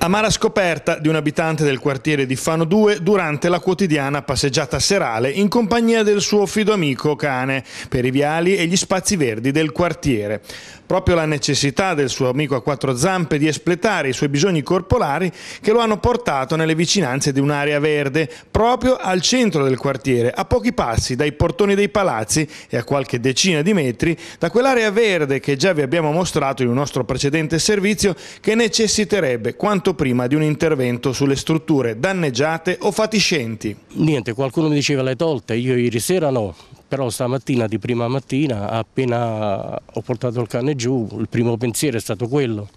Amara scoperta di un abitante del quartiere di Fano 2 durante la quotidiana passeggiata serale in compagnia del suo fido amico cane per i viali e gli spazi verdi del quartiere. Proprio la necessità del suo amico a quattro zampe di espletare i suoi bisogni corporali che lo hanno portato nelle vicinanze di un'area verde, proprio al centro del quartiere, a pochi passi dai portoni dei palazzi e a qualche decina di metri da quell'area verde che già vi abbiamo mostrato in un nostro precedente servizio che necessiterebbe quanto fatto prima di un intervento sulle strutture danneggiate o fatiscenti. Niente, qualcuno mi diceva le tolte, io ieri sera no, però stamattina di prima mattina appena ho portato il cane giù il primo pensiero è stato quello.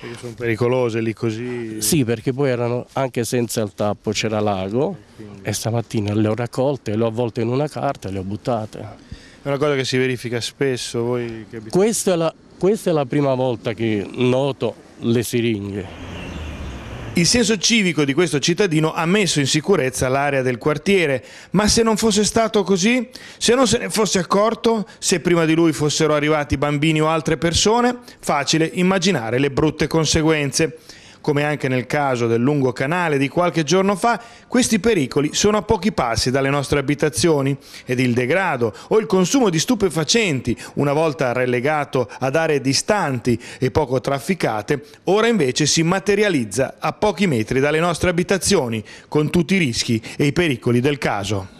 Perché sono pericolose lì così? Sì, perché poi erano anche senza il tappo, c'era l'ago Quindi... e stamattina le ho raccolte, le ho avvolte in una carta e le ho buttate. È una cosa che si verifica spesso? Voi che... questa, è la, questa è la prima volta che noto le siringhe. Il senso civico di questo cittadino ha messo in sicurezza l'area del quartiere, ma se non fosse stato così, se non se ne fosse accorto, se prima di lui fossero arrivati bambini o altre persone, facile immaginare le brutte conseguenze. Come anche nel caso del lungo canale di qualche giorno fa, questi pericoli sono a pochi passi dalle nostre abitazioni ed il degrado o il consumo di stupefacenti, una volta relegato ad aree distanti e poco trafficate, ora invece si materializza a pochi metri dalle nostre abitazioni, con tutti i rischi e i pericoli del caso.